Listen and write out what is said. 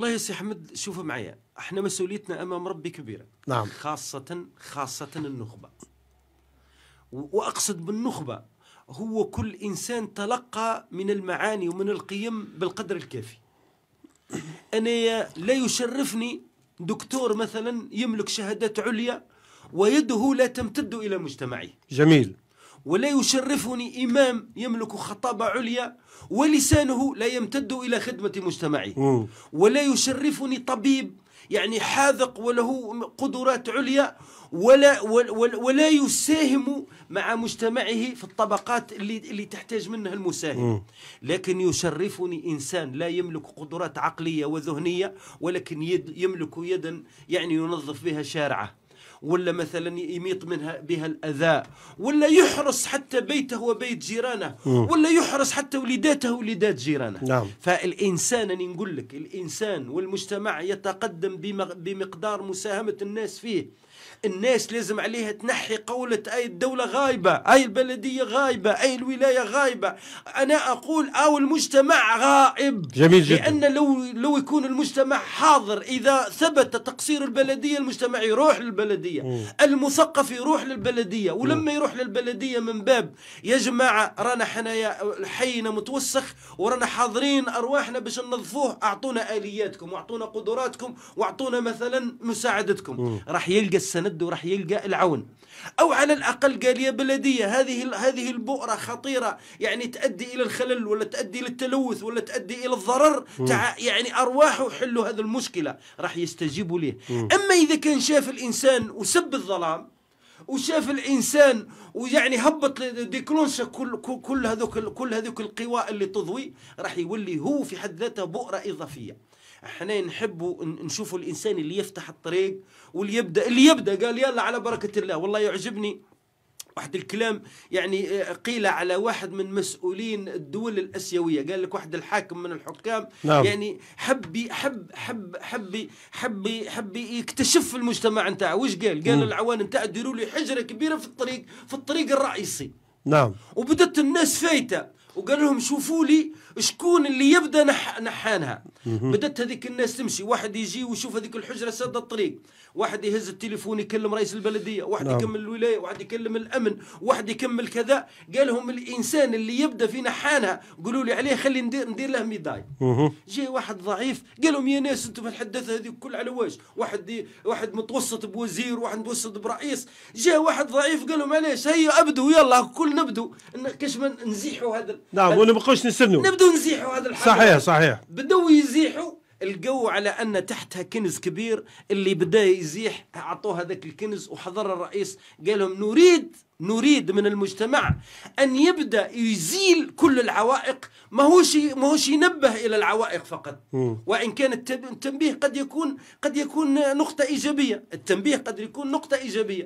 والله يا سي احمد شوف معايا احنا مسؤوليتنا امام ربي كبيره نعم خاصه خاصه النخبه واقصد بالنخبه هو كل انسان تلقى من المعاني ومن القيم بالقدر الكافي انا لا يشرفني دكتور مثلا يملك شهادات عليا ويده لا تمتد الى مجتمعي جميل ولا يشرفني إمام يملك خطابة عليا ولسانه لا يمتد إلى خدمة مجتمعه ولا يشرفني طبيب يعني حاذق وله قدرات عليا ولا ولا يساهم مع مجتمعه في الطبقات اللي اللي تحتاج منها المساهم لكن يشرفني انسان لا يملك قدرات عقليه وذهنيه ولكن يد يملك يدا يعني ينظف بها شارعه ولا مثلا يميط منها بها الأذى ولا يحرس حتى بيته وبيت جيرانه ولا يحرس حتى وليداته ووليدات جيرانه نعم. فالإنسان أنا نقول لك الإنسان والمجتمع يتقدم بمقدار مساهمة الناس فيه الناس لازم عليها تنحي قولة أي الدولة غايبة أي البلدية غايبة أي الولاية غايبة أنا أقول أو المجتمع غائب جميل جدا لأن لو, لو يكون المجتمع حاضر إذا ثبت تقصير البلدية المجتمع يروح للبلدية البلدية مم. المثقف يروح للبلدية ولما يروح للبلدية من باب يا جماعة رانا حنايا حينا متوسخ ورانا حاضرين أرواحنا باش ننظفوه أعطونا آلياتكم وأعطونا قدراتكم وأعطونا مثلا مساعدتكم راح يلقى السند وراح يلقى العون أو على الأقل قال يا بلدية هذه هذه البؤرة خطيرة يعني تؤدي إلى الخلل ولا تؤدي للتلوث ولا تؤدي إلى الضرر تع... يعني أرواحه حلوا هذه المشكلة راح يستجيبوا ليه أما إذا كان شاف الإنسان وسب الظلام وشاف الانسان ويعني هبط ديكلونش كل كل هذوك كل هذوك القوى اللي تضوي راح يولي هو في حد ذاته بؤره اضافيه احنا نحبوا نشوفوا الانسان اللي يفتح الطريق واللي يبدا اللي يبدا قال يلا على بركه الله والله يعجبني واحد الكلام يعني آه، قيل على واحد من مسؤولين الدول الاسيويه قال لك واحد الحاكم من الحكام نعم. يعني حبي حب حب حبي حبي حبي يكتشف المجتمع نتاعه واش قال؟ قال العوان نتاعه ديروا لي حجره كبيره في الطريق في الطريق الرئيسي نعم وبدت الناس فايته وقال لهم شوفوا لي شكون اللي يبدا نح نحانها بدات هذيك الناس تمشي واحد يجي ويشوف هذيك الحجره سد الطريق واحد يهز التليفون يكلم رئيس البلديه واحد نعم. يكمل الولايه واحد يكلم الامن واحد يكمل كذا قال لهم الانسان اللي يبدا في نحانها قولوا لي عليه خلي ندير, ندير له ميداي جاي واحد ضعيف قال لهم يا ناس انتم في الحداثه هذه كل على واش واحد واحد متوسط بوزير واحد متوسط برئيس جاء واحد ضعيف قال لهم علاش هيا ابدوا يلا كل نبدو كاش ما نزيحوا هذا نعم نبقاوش نستنوا نبداو نزيحوا هذا الحاجة صحيح صحيح بداو يزيحوا لقوا على ان تحتها كنز كبير اللي بدا يزيح اعطوه هذاك الكنز وحضر الرئيس قال لهم نريد نريد من المجتمع ان يبدا يزيل كل العوائق ماهوش ماهوش ينبه الى العوائق فقط وان كان التنبيه قد يكون قد يكون نقطه ايجابيه التنبيه قد يكون نقطه ايجابيه